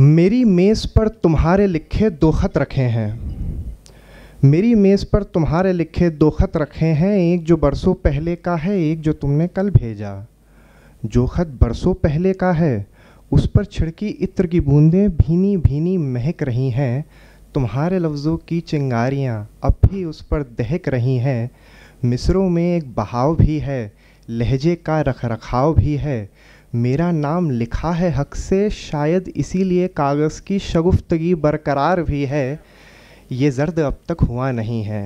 मेरी मेज़ पर तुम्हारे लिखे दो ख़त रखे हैं मेरी मेज़ पर तुम्हारे लिखे दो ख़त रखे हैं एक जो बरसों पहले का है एक जो तुमने कल भेजा जो ख़त बरसों पहले का है उस पर छिड़की इत्र की बूंदें भीनी भीनी महक रही हैं तुम्हारे लफ्ज़ों की चिंगारियाँ अब भी उस पर दहक रही हैं मिसरों में एक बहाव भी है लहजे का रख रखाव भी है मेरा नाम लिखा है हक से शायद इसीलिए कागज़ की शगुफ्तगी बरकरार भी है ये जर्द अब तक हुआ नहीं है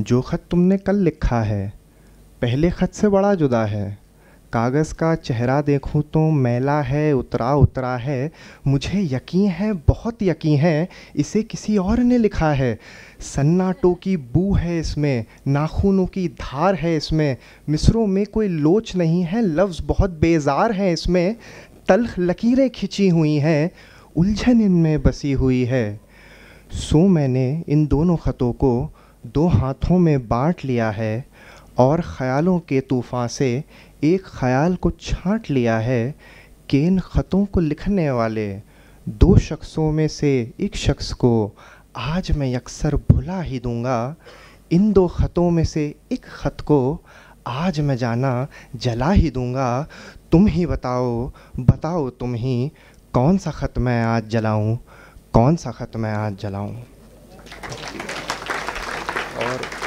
जो ख़त तुमने कल लिखा है पहले ख़त से बड़ा जुदा है कागज़ का चेहरा देखूं तो मैला है उतरा उतरा है मुझे यकीन है बहुत यकीन है इसे किसी और ने लिखा है सन्नाटों की बू है इसमें नाखूनों की धार है इसमें मिसरों में कोई लोच नहीं है लफ्ज़ बहुत बेजार हैं इसमें तलख लकीरें खिंची हुई हैं उलझन इनमें बसी हुई है सो मैंने इन दोनों ख़तों को दो हाथों में बांट लिया है और ख़यालों के तूफ़ान से एक ख़याल को छाँट लिया है कि इन ख़तों को लिखने वाले दो शख्सों में से एक शख्स को आज मैं अक्सर भुला ही दूँगा इन दो ख़तों में से एक ख़त को आज मैं जाना जला ही दूँगा तुम ही बताओ बताओ तुम ही कौन सा ख़त मैं आज जलाऊं कौन सा ख़त मैं आज जलाऊं और